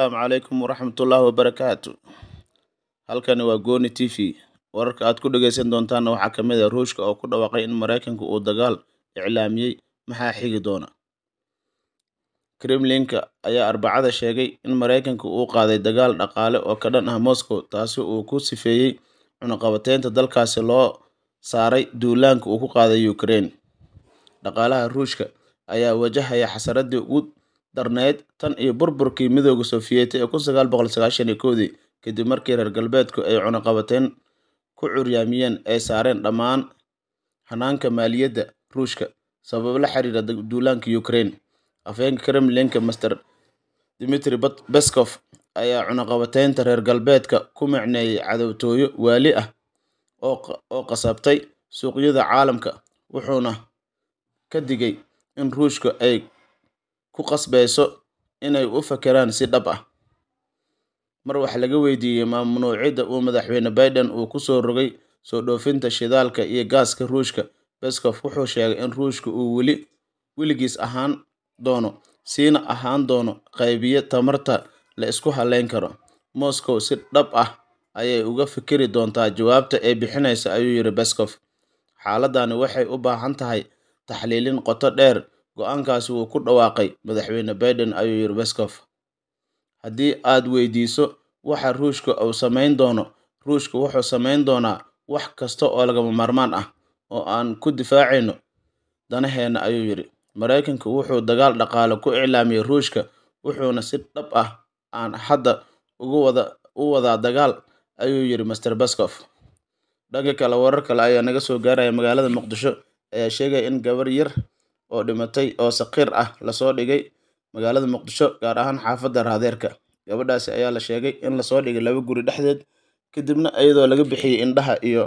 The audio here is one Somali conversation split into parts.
asalaamu calaykum waraxmatullaahi wabarakaatu halkani waa gooni t v wararka aad ku dhegeysan doontaanna waxaa ka mid a ah ruushka oo ku dhawaaqay in maraykanka uu dagaal iclaamiyey maxaa xigi doona kremlinka ayaa arbacada sheegay in maraykanka uu qaaday dagaal dhaqaale oo ka dhan ah moscow taasi uu ku sifeeyey cunuqabateynta dalkaasi loo saaray duulaanka uu ku qaaday ukraine dhaqaalaha ruushka ayaa wajahaya xasaradii ugu darnayd tan iyo burburkii midooda Sofiyeet ee 1991 kadib markii reer galbeedku ay cunaqabateen ku curyaamiyeen ay saareen dhammaan hanaanka maaliyadda Ruushka sabab la xiriira duulaanka Ukraine afhayeenka Kremlinka master Dmitry Peskov ayaa cunaqabateynta reer galbeedka ku macneeyay cadowtooyo waali ah oo qasabtay suuqyada caalamka wuxuuna ka digay in Ruushka ay ku qasbayso inay u fekeraan si dhab ah mar wax laga weydiiyey mamnuucidda uu madaxweyne baiden uu ku soo rogay soo dhoofinta shidaalka iyo gaaska ruushka beskof wuxuu sheegay in ruushka uu weli weligiis ahaan doono siina ahaan doono qaybiye tamarta la isku haleyn karo moscow si dhab ah ayay uga fikiri doontaa jawaabta ee bixinaysa ayuu yidhi beskof xaaladani waxay u baahan tahay taxliilin qoto dheer go-aankaasi wuu ku dhawaaqay madaxweyne biden ayuu yiri beskof haddii aad weydiiso waxa ruushka uu samayn doono ruushka wuxuu samayn doonaa wax kasta oo lagama maarmaan ah oo aan ku difaacayno danaheenna ayuu yidhi maraykanka wuxuu dagaal dhaqaale ku iclaamiyey ruushka wuxuuna si dhab ah aan hadda ugu wada u wadaa dagaal ayuu yidhi master beskof dhanka kale warar kale ayaa naga soo gaaraya magaalada muqdisho ayaa sheegaya in gabar yar oo dhimatay oo sakiir ah lasoo dhigay magaalada muqdisho gaar ahaan xaafadda raadeerka gabadhaasi ayaa la sheegay in lasoo dhigay laba guri dhexdeed kadibna iyadoo laga bixiyey indhaha iyo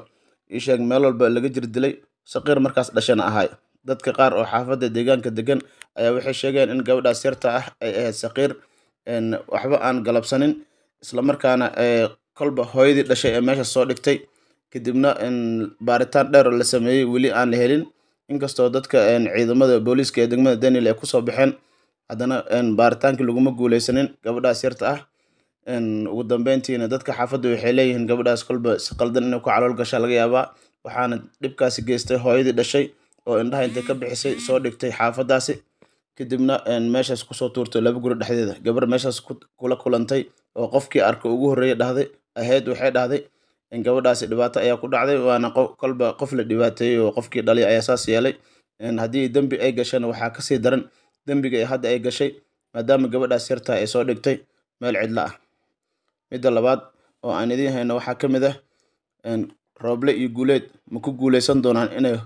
isheeg meel walba laga jir dilay sakiir markaas dhashana ahay dadka qaar oo xaafadda deegaanka degan ayaa waxay sheegeen in gabadhaas yarta ah ay ahayd sakiir waxba aan galabsanin islamarkaana kolba hooyadii dhashay ee meesha soo dhigtay kadibna baaritaan dheer oo la sameeyey weli aan la helin inkastoo dadka ciidamada booliiska ee degmada danil ay kusoo baxeen haddana baaritaankii laguma guuleysanin gabadhaas yarta ah ugu dambeyntiina dadka xaafadda waxay leeyihiin gabadhaas kolba si qaldan inay ku calool gasha laga yaabaa waxaana dhibkaasi geystay hooyadii dhashay oo indhaha intay ka bixisay soo dhigtay xaafadaasi kadibna meeshaas kusoo tuurtay laba guri dhexdeeda gabar meeshaas kula kulantay oo qofkii arka ugu horreeyay dhahday ahayd waxay dhahday in gabadhaasi dhibaato ayaa ku dhacday waana kolba qof la dhibaateeyey oo qofkii dhalay ayaa saas yeelay haddii dembi ay gashana waxaa kasii daran dembiga hadda ay gashay maadaama gabadhaas yartaa ay soo dhigtay meel cidla ah midda labaad oo aan idiin hayno waxaa ka mid ah rooble iyo guuleed ma ku guuleysan doonaan inay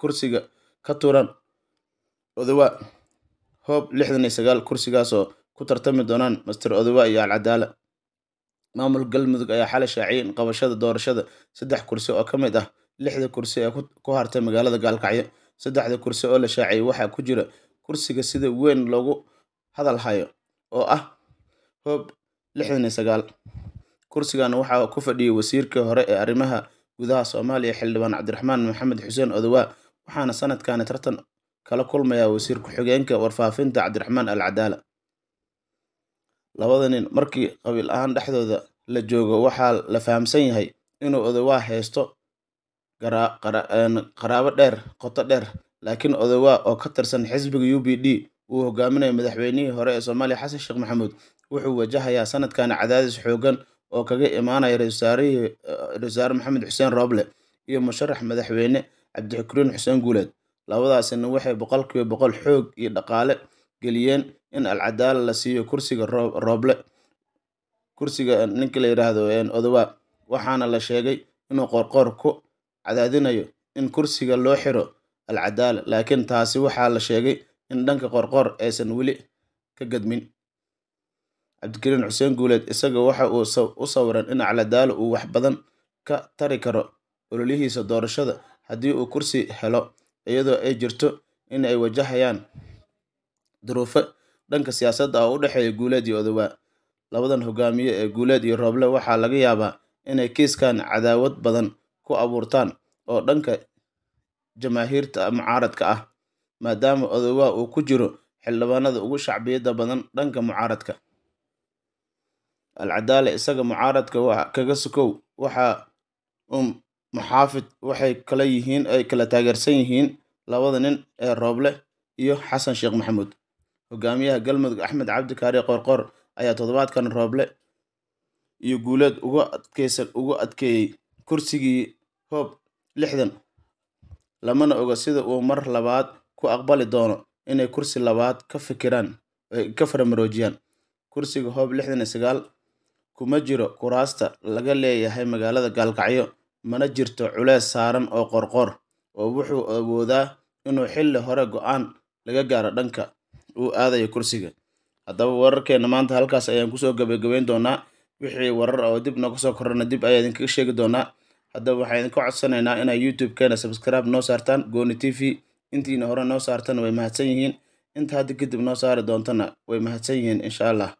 kursiga ka tuuraan odawa hoob lixdan iyo sagaal kursigaasoo ku tartami doonaan master odawa iyo alcadaala maamul galmudug ayaa xala shaaciyay in qabashada doorashada saddex kursi oo ka mid ah lixda kursi ee ku hartay magaalada gaalkacyo saddexda kursi oo la shaaciyay waxaa ku jira kursiga sida weyn loogu hadal hayo oo ah hoob lixdan iyo sagaal kursigan waxaa ku fadhiyay wasiirkii hore ee arrimaha gudaha soomaaliya xildhibaan cabdiraxmaan maxamed xuseen odowaa waxaana sanadkani tartan kala kulmayaa wasiir ku-xigeenka warfaafinta cabdiraxmaan al cadaala labada nin markii qabiil ahaan dhexdooda la joogo waxaa la fahamsan yahay inuu odowaa haysto qaraabo dheer qoto dheer laakiin odowaa oo ka tirsan xisbiga u b d uu hogaaminayo madaxweynihii hore ee soomaaliya xasan sheekh maxamuud wuxuu wajahayaa sanadkan cadaadis xooggan oo kaga imaanaya rasaarihii rasaare maxamed xuseen rooble iyo musharax madaxweyne cabdixukriin xuseen guuleed labadaasina waxay boqolkiiba boqol xoog iyo dhaqaale geliyeen in alcadaala la siiyo kursiga rooble kursiga ninka la yidhaahdo odowa waxaana la sheegay inuu qorqoor ku cadaadinayo in kursiga loo xiro alcadaala laakiin taasi waxaa la sheegay in dhanka qorqoor aysan weli ka gadmin cabdikariin xuseen guuleed isaga waxa uu u sawiran in acladaalo uu wax badan ka tari karo ololihiisa doorashada haddii uu kursi helo iyadoo ay jirto in ay wajahayaan duruufo dhanka siyaasadda oo ah u dhexeeya guuleed iyo odowaa labadan hogaamiye ee guuleed iyo rooble waxaa laga yaabaa inay kiiskan cadaawad badan ku abuurtaan oo dhanka jamaahiirta mucaaradka ah maadaama odowaa uu ku jiro xildhibaanada ugu shacbiyadda badan dhanka mucaaradka alcadaale isaga mucaaradka waa kaga sukow waxa uu um muxaafid waxay kala yihiin ay kala taageersan yihiin labada nin ee rooble iyo xasan sheekh maxamuud hogaamiyaha galmudug axmed cabdikaari qorqor ayaa toddobaadkan rooble iyo guuleed ugu ugu adkeeyey kursigii hoob lixdan lamana oga sida uu mar labaad ku aqbali doono inay kursi labaad ka fikiraan ka faramaroojiyaan kursiga hoob lixdan iyo sagaal kuma jiro kuraasta laga leeyahay magaalada gaalkacyo mana jirto culees saaran oo qorqor oo wuxuu awoodaa inuu xilli hore go-aan laga gaaro dhanka uu aadayo kursiga haddaba wararkeena maanta halkaas ayaan kusoo gabagabeyn doonaa wixii warar oo dib nooga soo korana dib ayaa idinkaga sheegi doonaa haddaba waxaan idinka codsanaynaa inaa youtube-keena subscribe noo saartaan gooni t v intiina hore noo saartana way mahadsan yihiin inta hadda kadib noo saari doontana way mahadsan yihiin insha allah